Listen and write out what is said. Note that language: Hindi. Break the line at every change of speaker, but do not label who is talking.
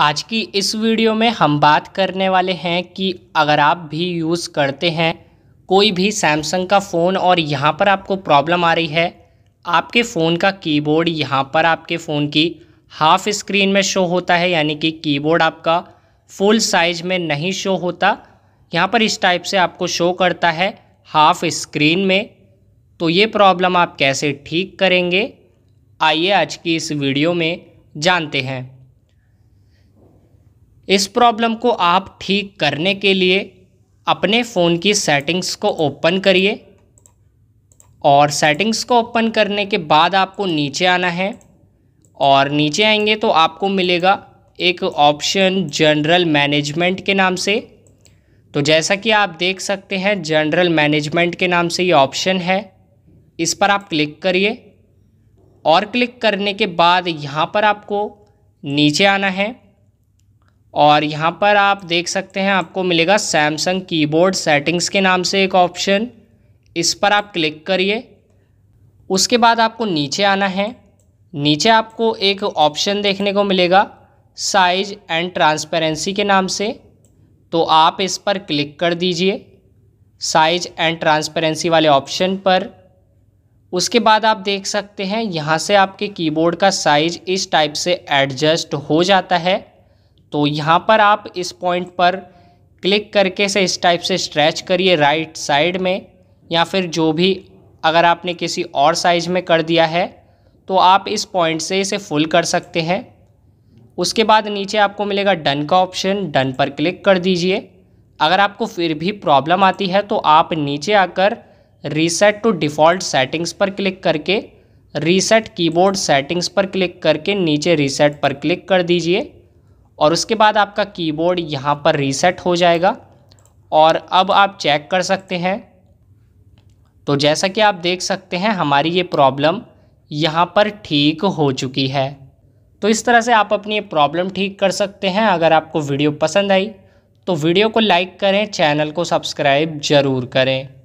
आज की इस वीडियो में हम बात करने वाले हैं कि अगर आप भी यूज़ करते हैं कोई भी सैमसंग का फ़ोन और यहाँ पर आपको प्रॉब्लम आ रही है आपके फ़ोन का कीबोर्ड यहाँ पर आपके फ़ोन की हाफ़ स्क्रीन में शो होता है यानी कि कीबोर्ड आपका फुल साइज में नहीं शो होता यहाँ पर इस टाइप से आपको शो करता है हाफ़ स्क्रीन में तो ये प्रॉब्लम आप कैसे ठीक करेंगे आइए आज की इस वीडियो में जानते हैं इस प्रॉब्लम को आप ठीक करने के लिए अपने फ़ोन की सेटिंग्स को ओपन करिए और सेटिंग्स को ओपन करने के बाद आपको नीचे आना है और नीचे आएंगे तो आपको मिलेगा एक ऑप्शन जनरल मैनेजमेंट के नाम से तो जैसा कि आप देख सकते हैं जनरल मैनेजमेंट के नाम से ये ऑप्शन है इस पर आप क्लिक करिए और क्लिक करने के बाद यहाँ पर आपको नीचे आना है और यहाँ पर आप देख सकते हैं आपको मिलेगा सैमसंग कीबोर्ड सेटिंग्स के नाम से एक ऑप्शन इस पर आप क्लिक करिए उसके बाद आपको नीचे आना है नीचे आपको एक ऑप्शन देखने को मिलेगा साइज एंड ट्रांसपेरेंसी के नाम से तो आप इस पर क्लिक कर दीजिए साइज एंड ट्रांसपेरेंसी वाले ऑप्शन पर उसके बाद आप देख सकते हैं यहाँ से आपके कीबोर्ड का साइज इस टाइप से एडजस्ट हो जाता है तो यहाँ पर आप इस पॉइंट पर क्लिक करके से इस टाइप से स्ट्रेच करिए राइट साइड में या फिर जो भी अगर आपने किसी और साइज में कर दिया है तो आप इस पॉइंट से इसे फुल कर सकते हैं उसके बाद नीचे आपको मिलेगा डन का ऑप्शन डन पर क्लिक कर दीजिए अगर आपको फिर भी प्रॉब्लम आती है तो आप नीचे आकर रीसेट टू डिफ़ॉल्ट सेटिंग्स पर क्लिक करके रीसेट कीबोर्ड सेटिंग्स पर क्लिक करके नीचे रीसेट पर क्लिक कर दीजिए और उसके बाद आपका कीबोर्ड यहाँ पर रीसेट हो जाएगा और अब आप चेक कर सकते हैं तो जैसा कि आप देख सकते हैं हमारी ये प्रॉब्लम यहाँ पर ठीक हो चुकी है तो इस तरह से आप अपनी ये प्रॉब्लम ठीक कर सकते हैं अगर आपको वीडियो पसंद आई तो वीडियो को लाइक करें चैनल को सब्सक्राइब ज़रूर करें